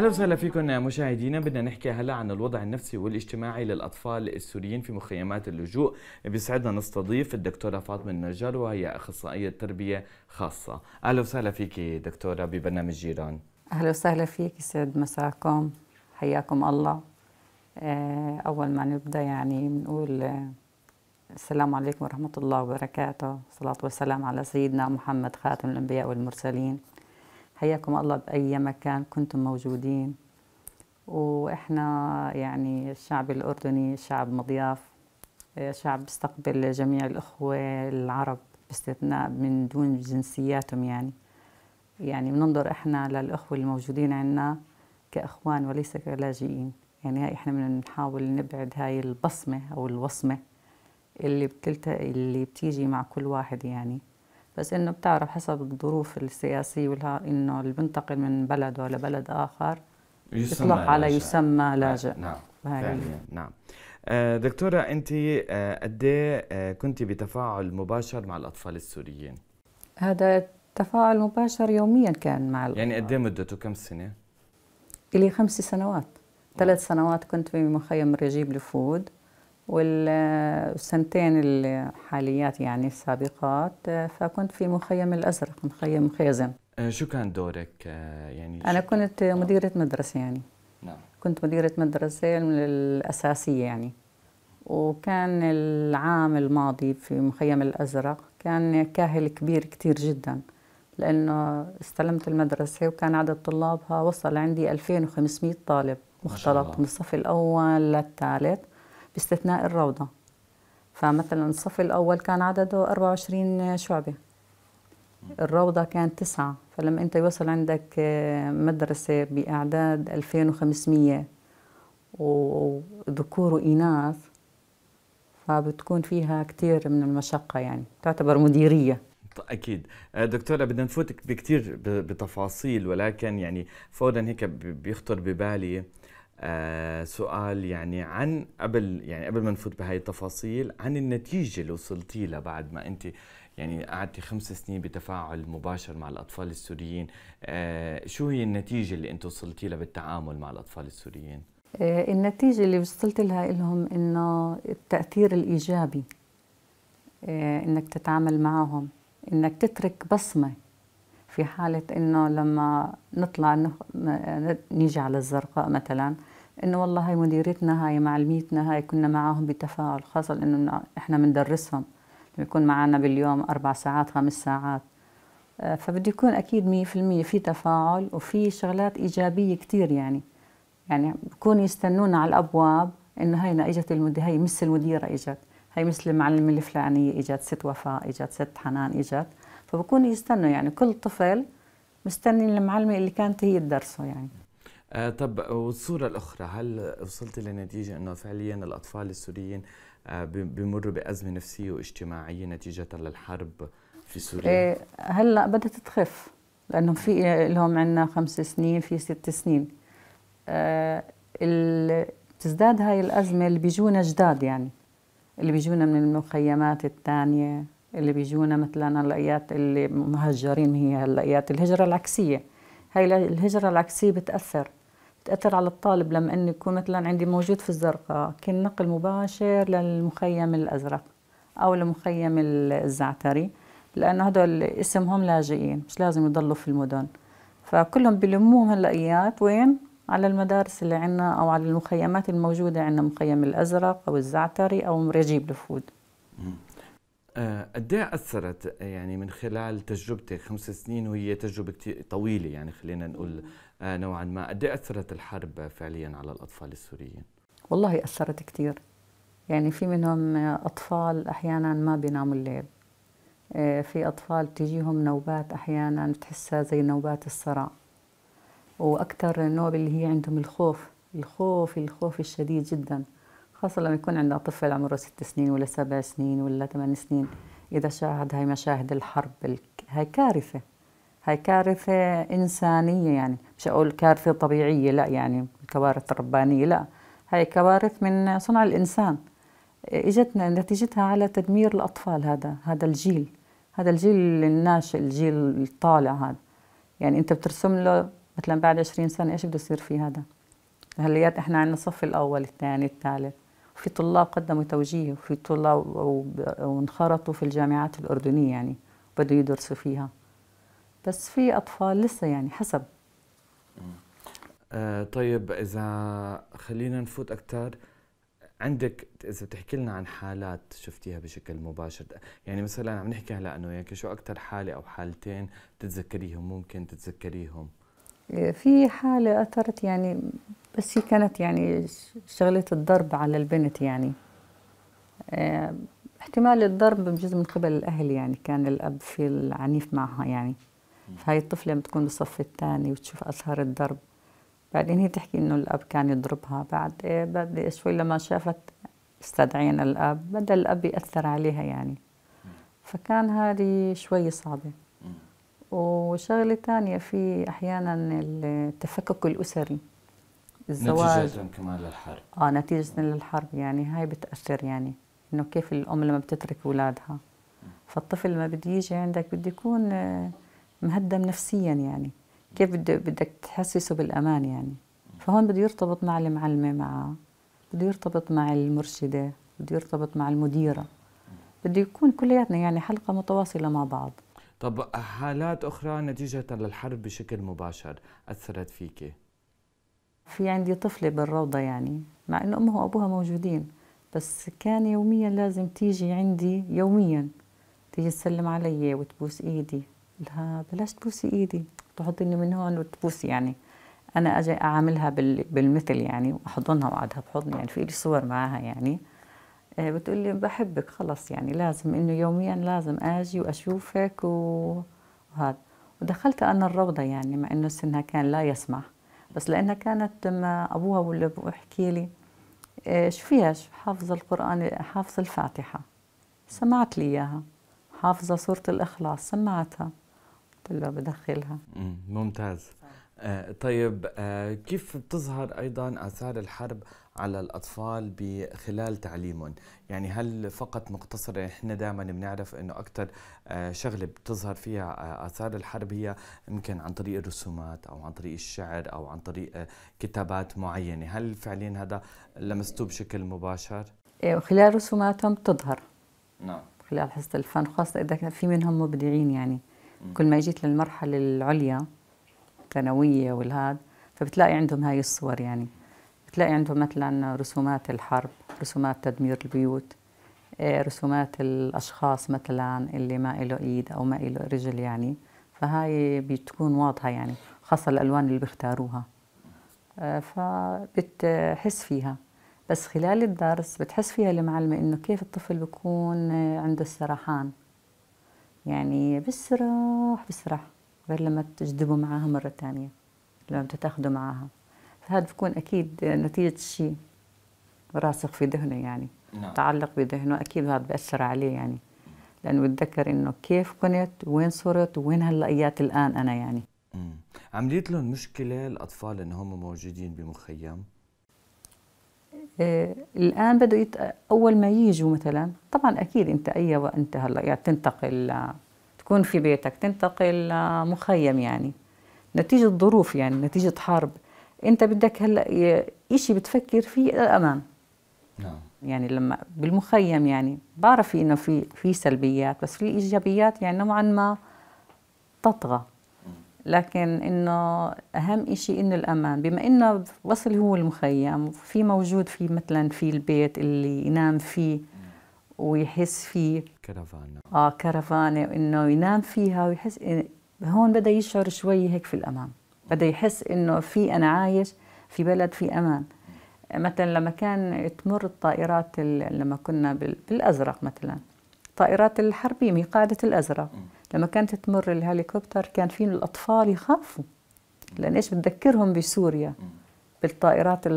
اهلا وسهلا فيكم مشاهدينا بدنا نحكي هلا عن الوضع النفسي والاجتماعي للاطفال السوريين في مخيمات اللجوء بيسعدنا نستضيف الدكتوره فاطمه النجار وهي اخصائيه تربيه خاصه اهلا وسهلا فيك دكتوره ببرنامج جيران اهلا وسهلا فيك سعد مساكم حياكم الله آه، اول ما نبدا يعني بنقول آه، السلام عليكم ورحمه الله وبركاته صلاه والسلام على سيدنا محمد خاتم الانبياء والمرسلين حياكم الله بأي مكان كنتم موجودين وإحنا يعني الشعب الأردني شعب مضياف شعب بيستقبل جميع الأخوة العرب باستثناء من دون جنسياتهم يعني يعني بننظر إحنا للأخوة الموجودين عنا كإخوان وليس كلاجئين يعني هاي إحنا بنحاول نبعد هاي البصمة أو الوصمة اللي بتلتقي اللي بتيجي مع كل واحد يعني بس انه بتعرف حسب الظروف السياسيه ولها انه اللي بنتقل من بلده لبلد اخر يطلق على يسمى لاجئ نعم فعليا نعم آه، دكتورة أنت آه، قد إيه، آه، كنت بتفاعل مباشر مع الأطفال السوريين؟ هذا تفاعل مباشر يوميا كان مع يعني قد إيه مدته كم سنة؟ إلي خمس سنوات ثلاث سنوات كنت في مخيم رجيب لفود والسنتين الحاليات يعني السابقات آه، فكنت في مخيم الأزرق مخيم خيزن آه، شو كان دورك آه، يعني أنا كنت مديرة مدرسة يعني نعم كنت مديرة مدرسة الأساسية يعني وكان العام الماضي في مخيم الأزرق كان كاهل كبير كثير جدا لأنه استلمت المدرسة وكان عدد طلابها وصل عندي 2500 طالب مختلط من الصف الأول للثالث باستثناء الروضة فمثلا الصف الأول كان عدده 24 شعبة الروضة كانت تسعة فلما أنت يوصل عندك آه، مدرسة بأعداد 2500 وذكور وإناث فبتكون فيها كثير من المشقة يعني تعتبر مديرية طيب، اكيد آه، دكتوره بدنا نفوتك بكثير بتفاصيل ولكن يعني فورا هيك بيخطر ببالي آه سؤال يعني عن قبل يعني قبل ما نفوت بهاي التفاصيل عن النتيجة اللي وصلتي لها بعد ما أنت يعني قعدتي خمس سنين بتفاعل مباشر مع الأطفال السوريين آه شو هي النتيجة اللي أنت وصلتي لها بالتعامل مع الأطفال السوريين؟ آه النتيجة اللي وصلت لها لهم إنه التأثير الإيجابي آه، إنك تتعامل معهم إنك تترك بصمة في حالة إنه لما نطلع نيجي على الزرقاء مثلا انه والله هاي مديرتنا هاي معلميتنا هاي كنا معاهم بتفاعل خاصه انه احنا بندرسهم بيكون معنا باليوم اربع ساعات خمس ساعات آه، فبده يكون اكيد مية في المية في تفاعل وفي شغلات ايجابيه كتير يعني يعني بكون يستنونا على الابواب انه هينا اجت المدير هي مس المديره اجت هي مثل المعلمه الفلانيه اجت ست وفاء اجت ست حنان اجت فبكون يستنوا يعني كل طفل مستني المعلمه اللي كانت هي تدرسه يعني آه طب والصورة الأخرى هل وصلت لنتيجة أنه فعليا الأطفال السوريين آه بمروا بأزمة نفسية واجتماعية نتيجة للحرب في سوريا؟ إيه هلا بدات تخف لانه في لهم عندنا خمس سنين في ست سنين آه بتزداد هاي الأزمة اللي بيجونا جداد يعني اللي بيجونا من المخيمات الثانية اللي بيجونا مثلا الايات اللي مهجرين هي الايات الهجرة العكسية هاي الهجرة العكسية بتأثر تأثر على الطالب لما أنه يكون مثلا عندي موجود في الزرقاء كان نقل مباشر للمخيم الأزرق أو لمخيم الزعتري لأنه هدول اسمهم لاجئين مش لازم يضلوا في المدن فكلهم بلموهم هلأيات وين؟ على المدارس اللي عندنا أو على المخيمات الموجودة عندنا مخيم الأزرق أو الزعتري أو رجيب الفود آه، قد ايه اثرت آه، يعني من خلال تجربتك خمس سنين وهي تجربه كثير طويله يعني خلينا نقول آه، نوعا ما قد ايه اثرت الحرب فعليا على الاطفال السوريين والله اثرت كثير يعني في منهم اطفال احيانا ما بيناموا الليل في اطفال تجيهم نوبات احيانا بتحسها زي نوبات الصرع واكثر نوبه اللي هي عندهم الخوف الخوف الخوف الشديد جدا خاصة لما يكون عندنا طفل عمره ست سنين ولا سبع سنين ولا ثمان سنين إذا شاهد هاي مشاهد الحرب هاي كارثة هاي كارثة إنسانية يعني مش أقول كارثة طبيعية لا يعني كوارث ربانية لا هاي كوارث من صنع الإنسان إجتنا نتيجتها على تدمير الأطفال هذا هذا الجيل هذا الجيل الناشئ الجيل الطالع هذا يعني أنت بترسم له مثلا بعد 20 سنة إيش بده يصير في هذا هلأ إحنا عندنا الصف الأول الثاني الثالث في طلاب قدموا توجيه وفي طلاب وانخرطوا في الجامعات الأردنية يعني بدوا يدرسوا فيها بس في أطفال لسه يعني حسب آه طيب إذا خلينا نفوت أكثر عندك إذا بتحكي لنا عن حالات شفتيها بشكل مباشر يعني مثلا عم نحكي هلا أنه وياك شو أكثر حالة أو حالتين بتتذكريهم ممكن تتذكريهم في حالة أثرت يعني بس هي كانت يعني شغلة الضرب على البنت يعني آه، احتمال الضرب بجزء من قبل الأهل يعني كان الأب في العنيف معها يعني فهي الطفلة لما تكون بالصف الثاني وتشوف أثار الضرب بعدين هي تحكي إنه الأب كان يضربها بعد آه، بعد شوي لما شافت استدعينا الأب بدأ الأب يأثر عليها يعني فكان هذه شوي صعبة وشغله ثانيه في احيانا التفكك الاسري الزواج نتيجة كمان للحرب اه نتيجة للحرب يعني هاي بتأثر يعني انه كيف الام لما بتترك اولادها فالطفل لما بده يجي عندك بده يكون آه، مهدم نفسيا يعني كيف بده بدك تحسسه بالامان يعني فهون بده يرتبط مع المعلمة معه بده يرتبط مع المرشدة بده يرتبط مع المديرة بده يكون كلياتنا يعني حلقة متواصلة مع بعض طب حالات أخرى نتيجة للحرب بشكل مباشر أثرت فيكي في عندي طفلة بالروضة يعني مع أنه أمها وأبوها موجودين بس كان يوميا لازم تيجي عندي يوميا تيجي تسلم علي وتبوس إيدي لها بلاش تبوسي إيدي تحضني من هون وتبوسي يعني أنا أجي أعاملها بالمثل يعني وأحضنها وأقعدها بحضني يعني في لي صور معاها يعني آه، بتقول لي بحبك خلص يعني لازم انه يوميا لازم اجي واشوفك وهذا ودخلت انا الروضه يعني مع انه سنها كان لا يسمح بس لانها كانت مع ابوها واللي بحكي لي آه، شو فيها حافظه القران حافظه الفاتحه سمعت لي اياها حافظه سوره الاخلاص سمعتها قلت له بدخلها ممتاز آه، طيب آه، كيف بتظهر ايضا اثار الحرب على الاطفال خلال تعليمهم يعني هل فقط مقتصر يعني احنا دائما بنعرف انه اكثر آه، شغله بتظهر فيها اثار الحرب هي يمكن عن طريق الرسومات او عن طريق الشعر او عن طريق كتابات معينه هل فعليا هذا لمستوه بشكل مباشر إيه، خلال رسوماتهم بتظهر نعم خلال حصه الفن خاصه اذا كان في منهم مبدعين يعني كل ما جيت للمرحله العليا الثانويه والهاد فبتلاقي عندهم هاي الصور يعني بتلاقي عندهم مثلا رسومات الحرب رسومات تدمير البيوت آه، رسومات الاشخاص مثلا اللي ما له ايد او ما له رجل يعني فهاي بتكون واضحه يعني خاصه الالوان اللي بيختاروها آه، فبتحس فيها بس خلال الدرس بتحس فيها المعلمة إنه كيف الطفل بيكون آه، عنده السرحان يعني بسرح بسرح غير لما تجذبوا معاها مرة تانية لما بتتاخدوا معاها فهذا بكون أكيد نتيجة شيء راسخ في ذهنه يعني نعم. تعلق بذهنه أكيد هذا بأثر عليه يعني لأنه بتذكر إنه كيف كنت وين صرت وين هالأيات الآن أنا يعني مم. عملت لهم مشكلة الأطفال إن هم موجودين بمخيم؟ آه، الان بدوا يت... اول ما يجوا مثلا طبعا اكيد انت اي انت هلا يعني تنتقل تكون في بيتك تنتقل لمخيم آه، يعني نتيجة ظروف يعني نتيجة حرب أنت بدك هلا إشي بتفكر فيه للأمام نعم يعني لما بالمخيم يعني بعرف إنه في في سلبيات بس في إيجابيات يعني نوعا ما تطغى لكن إنه أهم إشي إنه الأمان بما إنه وصل هو المخيم في موجود في مثلا في البيت اللي ينام فيه ويحس فيه كرفانة اه كرفانة انه ينام فيها ويحس إنه هون بدا يشعر شوي هيك في الامان بدا يحس انه في انا عايش في بلد في امان مثلا لما كان تمر الطائرات لما كنا بالازرق مثلا طائرات الحربيه من قاعده الازرق لما كانت تمر الهليكوبتر كان في الاطفال يخافوا لان ايش بتذكرهم بسوريا بالطائرات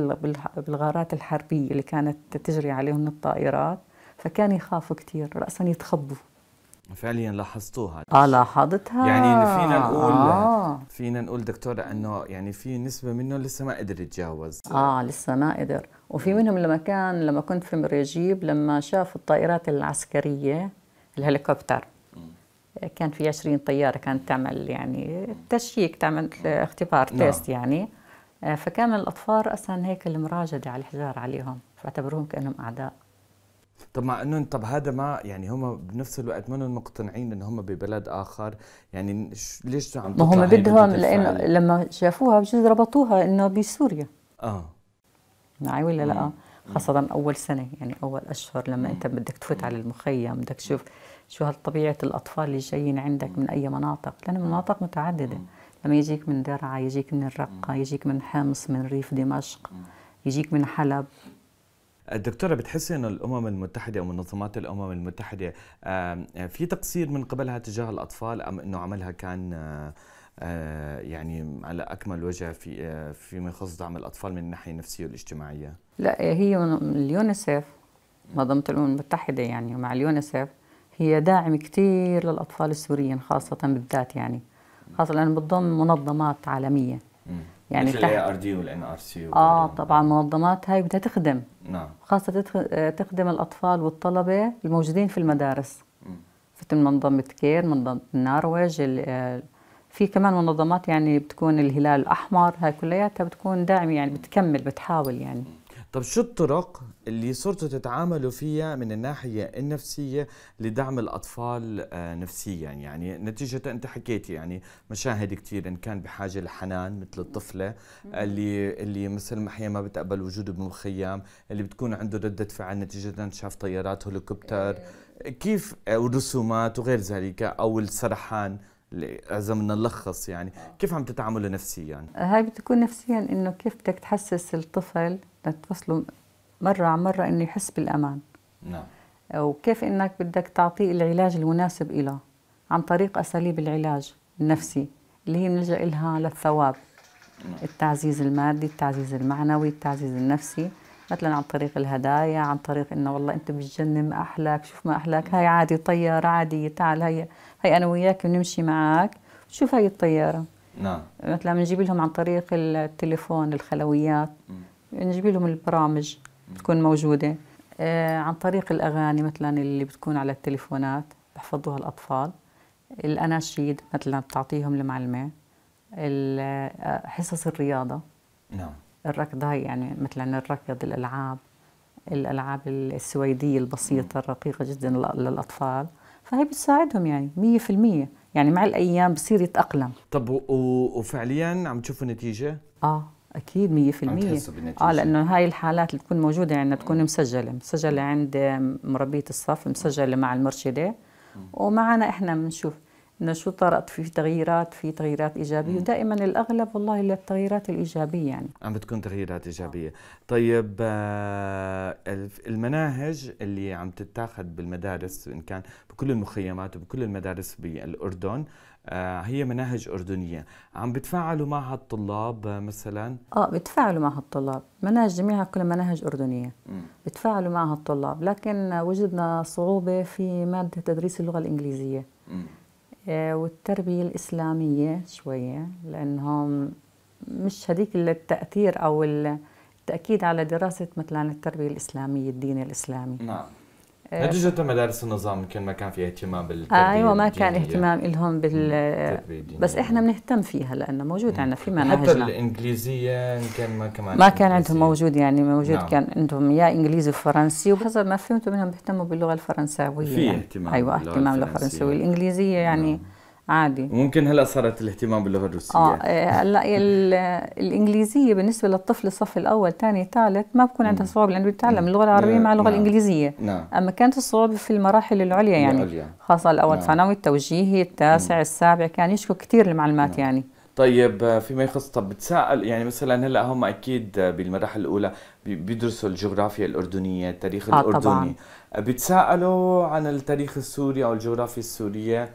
بالغارات الحربيه اللي كانت تجري عليهم الطائرات فكان يخافوا كثير رأسا يتخبوا فعليا لاحظتوها اه لاحظتها يعني فينا نقول آه. فينا نقول دكتورة انه يعني في نسبة منه لسه ما قدر يتجاوز اه لسه ما قدر وفي منهم لما كان لما كنت في مريجيب لما شاف الطائرات العسكرية الهليكوبتر كان في 20 طيارة كانت تعمل يعني تشيك تعمل اختبار نعم. تيست يعني آه، فكان الأطفال أصلا هيك المراجدة على الحجار عليهم فاعتبروهم كأنهم أعداء طب مع انه طب هذا ما يعني هم بنفس الوقت ما مقتنعين انه هم ببلد اخر يعني ليش عم ما هم بدهم لانه لما شافوها بجوز ربطوها انه بسوريا اه معي ولا لا؟ خاصة أول سنة يعني أول أشهر لما أنت بدك تفوت على المخيم بدك تشوف شو هالطبيعة الأطفال اللي جايين عندك من أي مناطق لأن مناطق متعددة لما يجيك من درعا يجيك من الرقة يجيك من حمص من ريف دمشق يجيك من حلب دكتورة بتحس أن الأمم المتحدة أو منظمات الأمم المتحدة في تقصير من قبلها تجاه الأطفال أم أنه عملها كان آه، آه، يعني على أكمل وجه في آه، فيما يخص دعم الأطفال من الناحية النفسية والاجتماعية لا هي اليونيسف منظمة الأمم المتحدة يعني مع اليونيسف هي داعم كثير للأطفال السوريين خاصة بالذات يعني خاصة لأنه بتضم منظمات عالمية يعني مثل الاي ار دي والان ار سي اه طبعا المنظمات هاي بدها تخدم نعم خاصه آه، تخدم الاطفال والطلبه الموجودين في المدارس مثل منظمه كير منظمه النرويج آه، في كمان منظمات يعني بتكون الهلال الاحمر هاي كلياتها بتكون داعمه يعني بتكمل بتحاول يعني طب شو الطرق اللي صرتوا تتعاملوا فيها من الناحية النفسية لدعم الأطفال آه، نفسيا يعني نتيجة أنت حكيتي يعني مشاهد كثير إن كان بحاجة لحنان مثل الطفلة اللي اللي مثل ما هي ما بتقبل وجوده بمخيم اللي بتكون عنده ردة فعل نتيجة شاف طيارات هليكوبتر إيه. كيف آه، ورسومات وغير ذلك أو السرحان اذا بدنا نلخص يعني آه. كيف عم تتعاملوا نفسيا آه، هاي بتكون نفسيا انه كيف بدك تحسس الطفل لتوصله مره عن مره انه يحس بالامان نعم وكيف انك بدك تعطيه العلاج المناسب له عن طريق اساليب العلاج النفسي اللي هي بنلجا لها للثواب نعم. التعزيز المادي التعزيز المعنوي التعزيز النفسي مثلا عن طريق الهدايا عن طريق انه والله انت بتجنن ما احلاك شوف ما احلاك هاي عادي طياره عاديه تعال هي هي انا وياك بنمشي معك شوف هاي الطياره نعم مثلا بنجيب لهم عن طريق التليفون الخلويات بنجيب لهم البرامج بتكون موجوده آه عن طريق الاغاني مثلا اللي بتكون على التليفونات بحفظوها الاطفال الاناشيد مثلا بتعطيهم المعلمه آه، حصص الرياضه نعم الركض هاي يعني مثلا الركض الالعاب الالعاب السويديه البسيطه الرقيقه جدا للاطفال فهي بتساعدهم يعني 100% يعني مع الايام بصير يتاقلم طب وفعليا عم تشوفوا نتيجه اه اكيد 100% اه لانه هاي الحالات اللي تكون موجوده عندنا تكون مسجله مسجله عند مربيه الصف مسجله مع المرشده ومعنا احنا بنشوف انه شو طرأت في تغييرات في تغييرات ايجابيه ودائما الاغلب والله للتغييرات الايجابيه يعني عم بتكون تغييرات ايجابيه طيب آه، المناهج اللي عم تتاخذ بالمدارس ان كان بكل المخيمات وبكل المدارس بالاردن آه، هي مناهج أردنية عم بتفاعلوا معها الطلاب مثلا؟ آه بتفاعلوا معها الطلاب مناهج جميعها كلها مناهج أردنية بتفاعلوا معها الطلاب لكن وجدنا صعوبة في مادة تدريس اللغة الإنجليزية م. آه، والتربية الإسلامية شوية لأنهم مش هذيك التأثير أو التأكيد على دراسة مثلا التربية الإسلامية الدين الإسلامي نعم نتيجة أه، مدارس النظام يمكن ما كان في اهتمام بالتربية ايوه ما كان اهتمام لهم بال بس احنا بنهتم فيها لانه موجود عندنا في مناهجنا حتى الانجليزية يمكن ما كمان ما كان عندهم موجود يعني موجود نعم. كان عندهم يا انجليزي وفرنسي وحسب ما فهمت منهم بيهتموا باللغة الفرنساوية في يعني. اهتمام ايوه اهتمام للفرنساوية الانجليزية يعني نعم. عادي ممكن هلا صارت الاهتمام باللغه الروسيه اه إيه، هلا الانجليزيه بالنسبه للطفل الصف الاول ثاني ثالث ما بكون عندها صعوبه لانه بيتعلم اللغه العربيه مع نعم. اللغه الانجليزيه نعم. نعم. اما كانت الصعوبه في المراحل العليا يعني خاصه الاول نعم. ثانوي التوجيهي التاسع السابع كان يشكو كثير المعلمات يعني طيب آه، فيما يخص طب بتسأل يعني مثلا هلا هم اكيد آه، بالمراحل الاولى بيدرسوا الجغرافيا الاردنيه التاريخ آه الاردني طبعاً. بتسالوا عن التاريخ السوري او الجغرافيا السوريه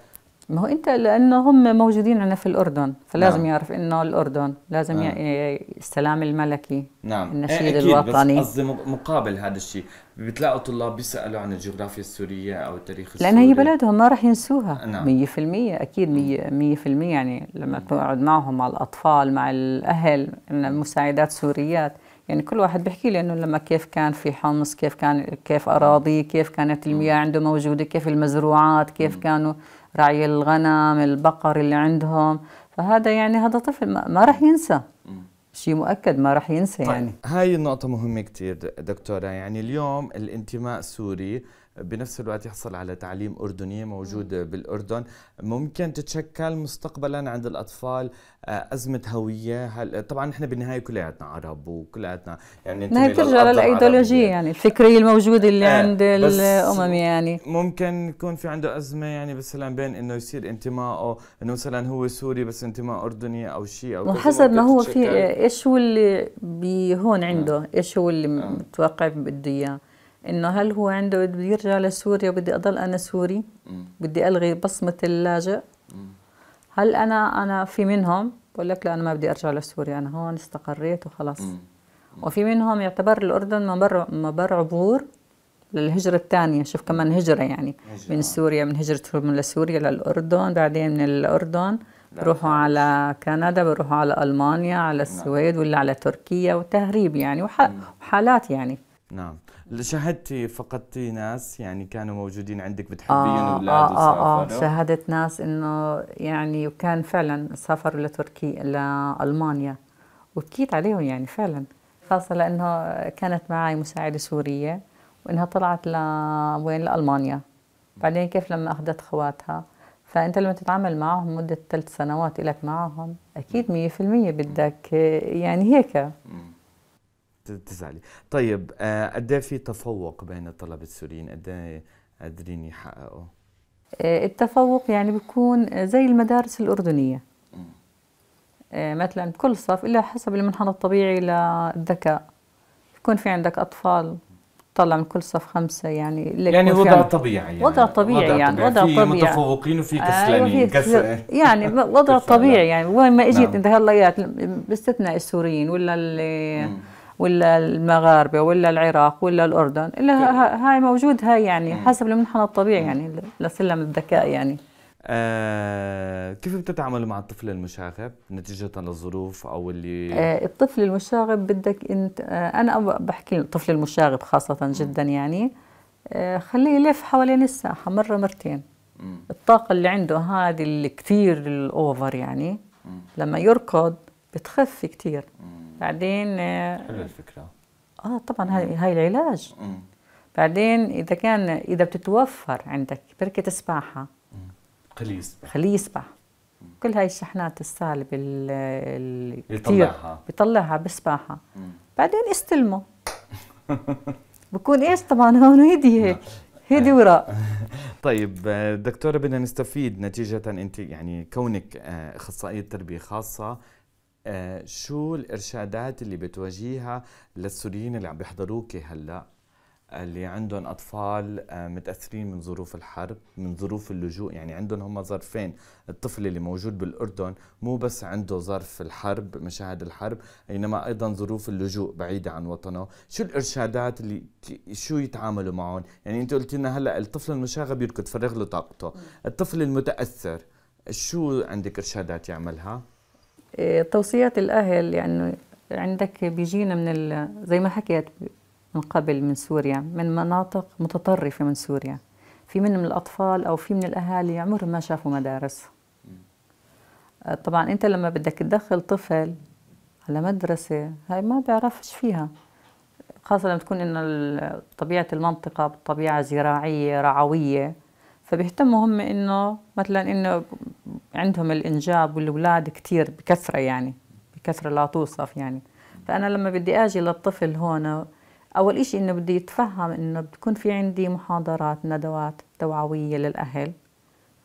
ما هو انت لانه هم موجودين عندنا في الاردن فلازم نعم. يعرف انه الاردن لازم نعم. السلام الملكي نعم النشيد ايه الوطني بس قصدي مقابل هذا الشيء بتلاقوا طلاب بيسالوا عن الجغرافيا السوريه او التاريخ السوري لانه هي بلدهم ما راح ينسوها نعم. 100% اكيد 100% يعني لما تقعد معهم مع الاطفال مع الاهل المساعدات سوريات يعني كل واحد بيحكي لي انه لما كيف كان في حمص كيف كان كيف اراضي كيف كانت المياه عنده موجوده كيف المزروعات كيف كانوا رعي الغنم البقر اللي عندهم فهذا يعني هذا طفل ما راح ينسى شيء مؤكد ما راح ينسى طيب. يعني هاي النقطة مهمة كثير دكتورة يعني اليوم الانتماء السوري بنفس الوقت يحصل على تعليم أردني موجود بالأردن ممكن تتشكل مستقبلا عند الأطفال آه، أزمة هوية هل... طبعا نحن بالنهاية كلياتنا عرب وكلياتنا يعني هي بترجع للأيديولوجية يعني الفكرية الموجودة اللي آه عند الأمم يعني ممكن يكون في عنده أزمة يعني مثلا بين إنه يصير انتمائه إنه مثلا هو سوري بس انتماء أردني أو شيء أو وحسب ما هو في إيش هو اللي بيهون نعم. عنده إيش هو اللي نعم. متوقع بده إياه انه هل هو عنده بده يرجع لسوريا وبدي اضل انا سوري بدي الغي بصمه اللاجئ هل انا انا في منهم بقول لك لا انا ما بدي ارجع لسوريا انا هون استقريت وخلاص وفي منهم يعتبر الاردن مبر مبر عبور للهجرة الثانية شوف كمان هجرة يعني هجرة. آه. من سوريا من هجرة من لسوريا للأردن بعدين من الأردن بروحوا على كندا بروحوا على ألمانيا على نعم. السويد ولا على تركيا وتهريب يعني وحالات يعني نعم شاهدتي فقدتي ناس يعني كانوا موجودين عندك بتحبين آه اولاد آه آه, آه شاهدت ناس انه يعني وكان فعلا سافروا لتركيا لالمانيا وبكيت عليهم يعني فعلا خاصه لانه كانت معي مساعده سوريه وانها طلعت لوين لالمانيا بعدين كيف لما اخذت خواتها فانت لما تتعامل معهم مده ثلاث سنوات لك معهم اكيد 100% بدك يعني هيك تزعلي طيب آه، قد إيه في تفوق بين الطلبه السوريين قد إيه قادرين يحققوا آه، التفوق يعني بيكون زي المدارس الاردنيه آه، مثلا كل صف إلا حسب المنحنى الطبيعي للذكاء يكون في عندك أطفال طلع من كل صف خمسة يعني يعني وضع طبيعي يعني وضع طبيعي يعني وضع طبيعي في متفوقين وفي أيوة، كسلانين آه يعني وضع طبيعي يعني وين ما نعم. اجيت انت هلا باستثناء السوريين ولا اللي ولا المغاربه ولا العراق ولا الاردن الا هاي موجود هاي يعني حسب المنحنى الطبيعي يعني لسلم الذكاء يعني آه كيف بتتعامل مع الطفل المشاغب نتيجة للظروف أو اللي آه الطفل المشاغب بدك أنت آه أنا بحكي الطفل المشاغب خاصة جدا يعني آه خليه يلف حوالين الساحة مرة مرتين م. الطاقة اللي عنده هذه الكثير الأوفر يعني م. لما يركض بتخف كثير بعدين آه، حلوه الفكره اه طبعا هاي هاي العلاج بعدين اذا كان اذا بتتوفر عندك بركه سباحه خليه يسبح خليه يسبح كل هاي الشحنات السالبه اللي بيطلعها بيطلعها بالسباحه بعدين استلمه بكون ايش طبعا هون هيدي نعم. هيك هيدي وراء طيب دكتورة بدنا نستفيد نتيجة أنت يعني كونك آه، أخصائية تربية خاصة آه، شو الارشادات اللي بتواجهيها للسوريين اللي عم بيحضروك هلا اللي عندهم اطفال آه، متاثرين من ظروف الحرب من ظروف اللجوء يعني عندهم هم ظرفين الطفل اللي موجود بالاردن مو بس عنده ظرف الحرب مشاهد الحرب انما ايضا ظروف اللجوء بعيده عن وطنه شو الارشادات اللي شو يتعاملوا معهم يعني انت قلت لنا هلا الطفل المشاغب يركض فرغ له طاقته الطفل المتاثر شو عندك ارشادات يعملها إيه، توصيات الأهل يعني عندك بيجينا من ال... زي ما حكيت من قبل من سوريا من مناطق متطرفة من سوريا في منهم من الأطفال أو في من الأهالي عمرهم ما شافوا مدارس آه، طبعا أنت لما بدك تدخل طفل على مدرسة هاي ما بيعرفش فيها خاصة لما تكون إنه طبيعة المنطقة طبيعة زراعية رعوية فبيهتموا هم انه مثلا انه عندهم الانجاب والاولاد كثير بكثره يعني بكثره لا توصف يعني فانا لما بدي اجي للطفل هون اول شيء انه بدي يتفهم انه بتكون في عندي محاضرات ندوات توعويه للاهل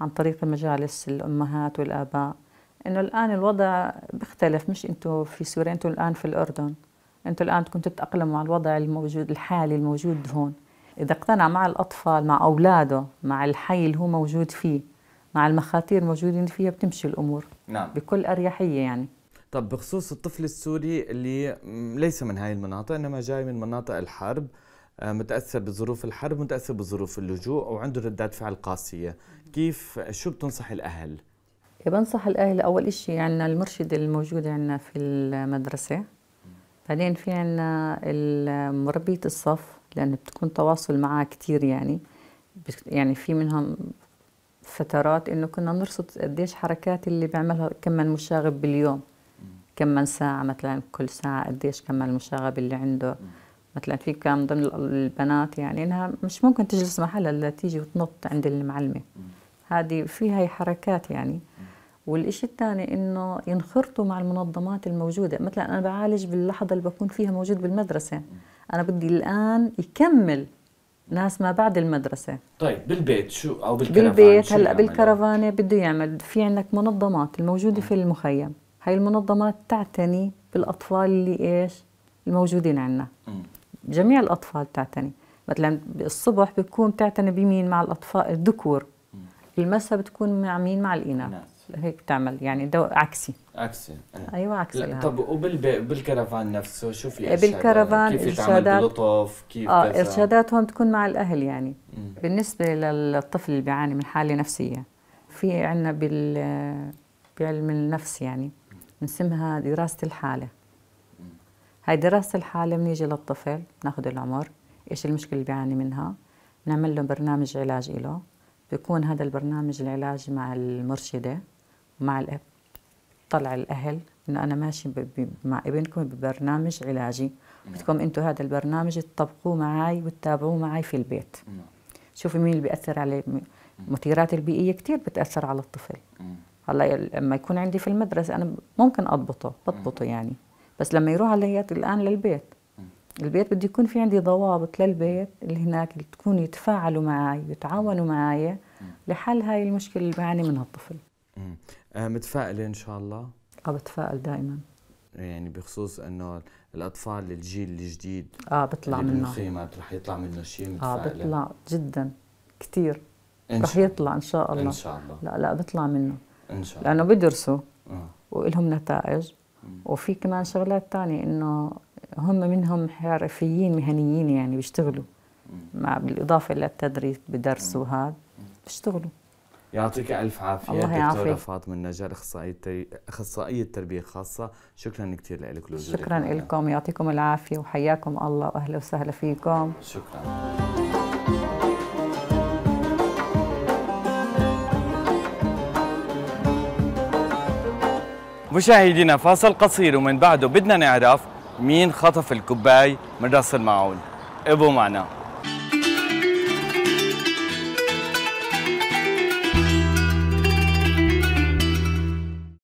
عن طريق مجالس الامهات والاباء انه الان الوضع بيختلف مش انتم في سوريا انتم الان في الاردن انتم الان بدكم تتاقلموا على الوضع الموجود الحالي الموجود هون إذا اقتنع مع الأطفال مع أولاده مع الحي اللي هو موجود فيه مع المخاتير موجودين فيها بتمشي الأمور نعم. بكل أريحية يعني طب بخصوص الطفل السوري اللي ليس من هاي المناطق إنما جاي من مناطق الحرب آه، متأثر بظروف الحرب متأثر بظروف اللجوء وعنده ردات فعل قاسية كيف شو بتنصح الأهل؟ إيه، بنصح الأهل أول شيء عندنا المرشد الموجود عندنا في المدرسة بعدين في عندنا مربية الصف لأن بتكون تواصل معها كتير يعني يعني في منهم فترات إنه كنا نرصد قديش حركات اللي بيعملها كم من مشاغب باليوم كم من ساعة مثلا كل ساعة قديش كم من المشاغب اللي عنده مثلا في كان ضمن البنات يعني انها مش ممكن تجلس محلها الا تيجي وتنط عند المعلمه هذه في هي حركات يعني والشيء الثاني انه ينخرطوا مع المنظمات الموجوده مثلا انا بعالج باللحظه اللي بكون فيها موجود بالمدرسه انا بدي الان يكمل ناس ما بعد المدرسة طيب بالبيت شو أو بالكرفان بالبيت هلأ بالكرفانة بده يعمل في عندك منظمات الموجودة في المخيم هاي المنظمات تعتني بالأطفال اللي إيش الموجودين عندنا جميع الأطفال تعتني مثلا الصبح بتكون تعتني بمين مع الأطفال الذكور المساء بتكون مع مين مع الإناث هيك بتعمل يعني دو عكسي عكسي إيه. ايوه عكسي لا يعني. طب وبالكرفان نفسه شو في ارشادات إيه، بالكرفان كيف ارشادات بلطف كيف اه كذا؟ ارشادات هون تكون مع الاهل يعني م. بالنسبه للطفل اللي بيعاني من حاله نفسيه في عندنا بال بعلم النفس يعني بنسمها دراسه الحاله هاي دراسه الحاله بنيجي للطفل بناخذ العمر ايش المشكله اللي بيعاني منها بنعمل له برنامج علاج له بيكون هذا البرنامج العلاجي مع المرشده مع الأب طلع الأهل إنه أنا ماشي مع ابنكم ببرنامج علاجي بدكم نعم. أنتم هذا البرنامج تطبقوه معي وتتابعوه معي في البيت نعم. شوفي مين اللي بيأثر عليه المثيرات نعم. البيئية كثير بتأثر على الطفل هلا لما يكون عندي في المدرسة أنا ممكن أضبطه بضبطه يعني بس لما يروح على الآن للبيت البيت بده يكون في عندي ضوابط للبيت اللي هناك اللي تكون يتفاعلوا معي يتعاونوا معي لحل هاي المشكلة اللي بعاني منها الطفل آه، متفائلة إن شاء الله؟ أه بتفائل دائما يعني بخصوص انه الاطفال الجيل الجديد اه بطلع منه خيمات رح يطلع منه شيء آه، متفائله اه بطلع جدا كثير رح يطلع ان شاء الله ان شاء الله لا لا بطلع منه ان شاء الله لانه بيدرسوا آه. ولهم نتائج وفي كمان شغلات تانية انه هم منهم حرفيين مهنيين يعني بيشتغلوا مع بالاضافه الى التدريس بدرس وهذا بيشتغلوا يعطيك الف عافيه الله يعافيك دكتوره فاطمه النجار اخصائيه اخصائيه تربيه خاصه شكرا كثير لك لوجودك شكرا لكم يعطيكم العافيه وحياكم الله واهلا وسهلا فيكم شكرا مشاهدينا فاصل قصير ومن بعده بدنا نعرف مين خطف الكباي من راس المعون ابو معنا